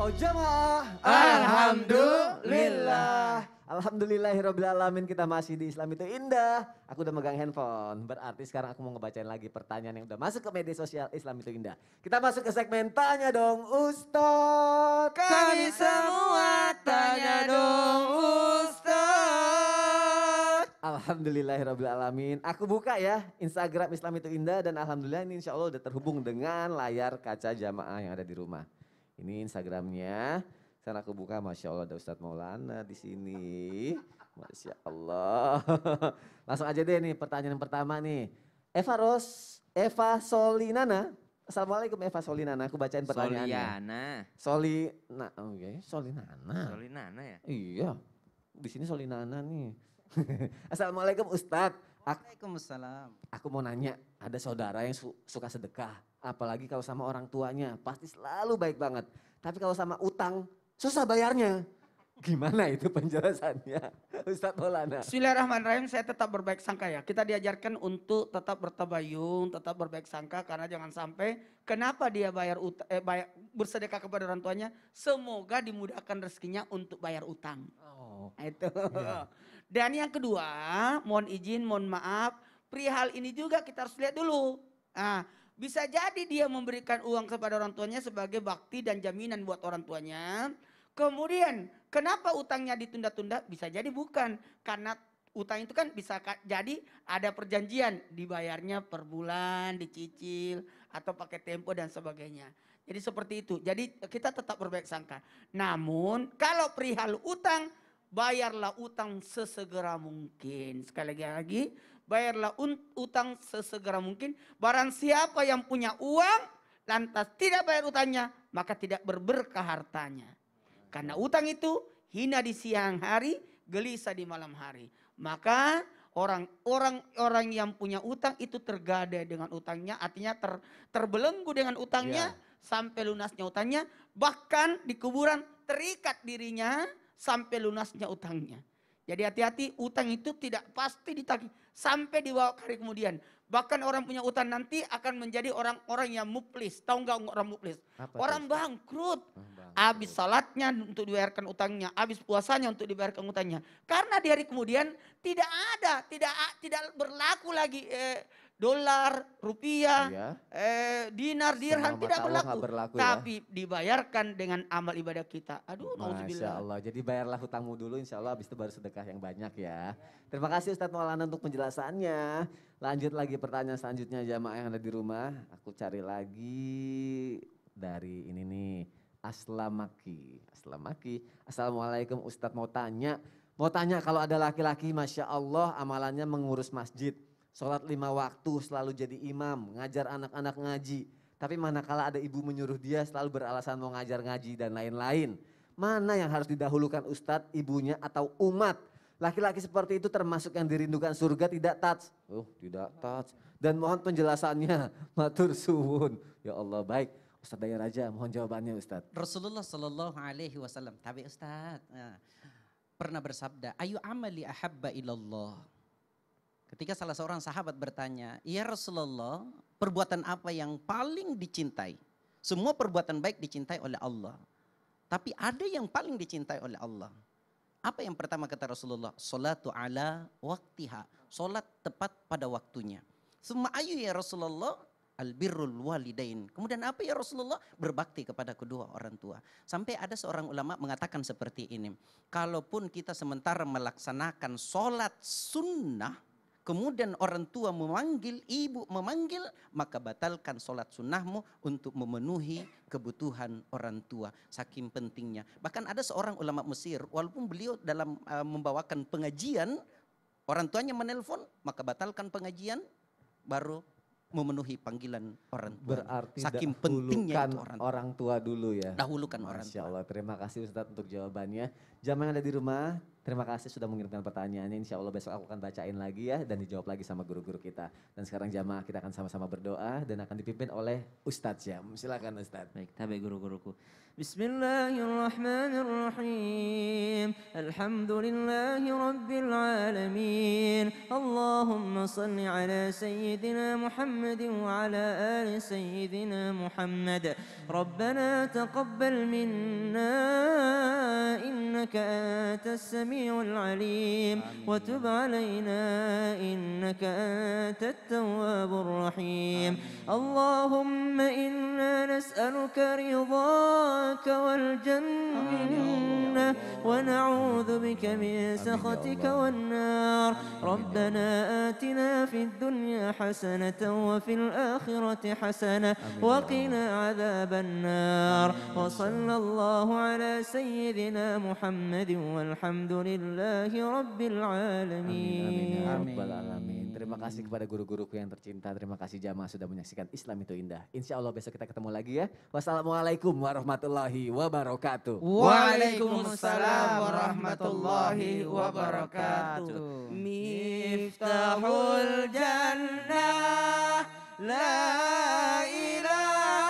oh jamaah. Alhamdulillah. Alhamdulillahirrahmanirrahim kita masih di Islam itu indah. Aku udah megang handphone. Berarti sekarang aku mau ngebacain lagi pertanyaan yang udah masuk ke media sosial Islam itu indah. Kita masuk ke segmen tanya dong Ustaz. Kami, semua tanya dong Ustaz. Alhamdulillahirrahmanirrahim. Aku buka ya Instagram Islam itu indah dan Alhamdulillah ini insya Allah udah terhubung dengan layar kaca jamaah yang ada di rumah. Ini Instagramnya. Saya aku buka, Masya Allah ada Ustadz Maulana di sini. Masya Allah. Langsung aja deh nih pertanyaan pertama nih. Eva Ros, Eva Solinana. Assalamualaikum Eva Solinana, aku bacain pertanyaannya. Soliana. Solina, oh iya, Solinana. Solinana ya? Iya, di sini Solinana nih. Assalamualaikum Ustadz. Waalaikumsalam. Aku mau nanya, ada saudara yang su suka sedekah, apalagi kalau sama orang tuanya, pasti selalu baik banget. Tapi kalau sama utang, susah bayarnya. Gimana itu penjelasannya, Ustadz Maulana? Bismillahirrahmanirrahim, saya tetap berbaik sangka ya. Kita diajarkan untuk tetap bertabayung, tetap berbaik sangka karena jangan sampai kenapa dia bayar, utang, eh, bayar bersedekah kepada orang tuanya, semoga dimudahkan rezekinya untuk bayar utang. Oh. Oh. Itu. Ya. Dan yang kedua, mohon izin, mohon maaf, perihal ini juga kita harus lihat dulu. Nah, bisa jadi dia memberikan uang kepada orang tuanya sebagai bakti dan jaminan buat orang tuanya. Kemudian, kenapa utangnya ditunda-tunda? Bisa jadi bukan karena utang itu kan bisa jadi ada perjanjian dibayarnya per bulan, dicicil atau pakai tempo dan sebagainya. Jadi seperti itu. Jadi kita tetap berbaik sangka. Namun kalau perihal utang bayarlah utang sesegera mungkin. Sekali lagi, lagi bayarlah utang sesegera mungkin. Barang siapa yang punya uang, lantas tidak bayar utangnya, maka tidak berberkah hartanya. Karena utang itu hina di siang hari, gelisah di malam hari. Maka orang-orang orang yang punya utang itu tergada dengan utangnya, artinya ter, terbelenggu dengan utangnya yeah. sampai lunasnya utangnya, bahkan di kuburan terikat dirinya sampai lunasnya utangnya. Jadi hati-hati utang itu tidak pasti ditagih sampai di bawah hari kemudian. Bahkan orang punya utang nanti akan menjadi orang-orang yang muplis. Tahu nggak orang muplis? Apa orang itu? bangkrut. Habis salatnya untuk dibayarkan utangnya, habis puasanya untuk dibayarkan utangnya. Karena di hari kemudian tidak ada, tidak tidak berlaku lagi eh, dolar, rupiah, iya. eh, dinar, dirham tidak berlaku. berlaku. Ya. Tapi dibayarkan dengan amal ibadah kita. Aduh, Masya Allah. Jadi bayarlah hutangmu dulu insya Allah habis itu baru sedekah yang banyak ya. Terima kasih Ustadz Maulana untuk penjelasannya. Lanjut lagi pertanyaan selanjutnya jamaah yang ada di rumah. Aku cari lagi dari ini nih. Aslamaki. Aslamaki. Assalamualaikum Ustadz mau tanya. Mau tanya kalau ada laki-laki Masya Allah amalannya mengurus masjid sholat lima waktu, selalu jadi imam, ngajar anak-anak ngaji. Tapi manakala ada ibu menyuruh dia selalu beralasan mau ngajar ngaji dan lain-lain. Mana yang harus didahulukan ustadz, ibunya atau umat? Laki-laki seperti itu termasuk yang dirindukan surga tidak touch. Oh tidak touch. Dan mohon penjelasannya. Matur suhun. Ya Allah baik. Ustadz Daya Raja mohon jawabannya Ustadz. Rasulullah Shallallahu Alaihi Wasallam. Tapi Ustadz ya, pernah bersabda. Ayu amali ahabba ilallah. Ketika salah seorang sahabat bertanya, "Ya Rasulullah, perbuatan apa yang paling dicintai?" Semua perbuatan baik dicintai oleh Allah. Tapi ada yang paling dicintai oleh Allah. Apa yang pertama kata Rasulullah? Salatu ala waktiha. Salat tepat pada waktunya. Semua ayu ya Rasulullah Albirul walidain. Kemudian apa ya Rasulullah? Berbakti kepada kedua orang tua. Sampai ada seorang ulama mengatakan seperti ini. Kalaupun kita sementara melaksanakan solat sunnah, kemudian orang tua memanggil, ibu memanggil, maka batalkan sholat sunnahmu untuk memenuhi kebutuhan orang tua. Saking pentingnya. Bahkan ada seorang ulama Mesir, walaupun beliau dalam uh, membawakan pengajian, orang tuanya menelpon, maka batalkan pengajian, baru memenuhi panggilan orang tua. Berarti saking pentingnya orang tua. orang tua dulu ya. Dahulukan Masya orang tua. Allah, terima kasih Ustaz untuk jawabannya. Jangan ada di rumah, Terima kasih sudah mengirimkan pertanyaannya. Insya Allah besok aku akan bacain lagi ya dan dijawab lagi sama guru-guru kita. Dan sekarang jamaah kita akan sama-sama berdoa dan akan dipimpin oleh Ustadz ya. Silakan Ustadz. Baik, tabe guru-guruku. Bismillahirrahmanirrahim. Alhamdulillahi Rabbil Alamin. Allahumma salli ala Sayyidina Muhammad wa ala ali Sayyidina Muhammad. Rabbana taqabbal minna إنك أنت السميع العليم وتب علينا إنك أنت التواب الرحيم اللهم إنا نسألك رضاك والجنة ونعوذ بك من سخطك والنار ربنا آتنا في الدنيا حسنة وفي الآخرة حسنة وقنا عذاب النار وصلى الله على سيدنا محمد محمد والحمد لله رب العالمين amin, amin, ya terima kasih kepada guru-guruku yang tercinta terima kasih jamaah sudah menyaksikan Islam itu indah insya Allah besok kita ketemu lagi ya wassalamualaikum warahmatullahi wabarakatuh waalaikumsalam warahmatullahi wabarakatuh miftahul jannah la ilaha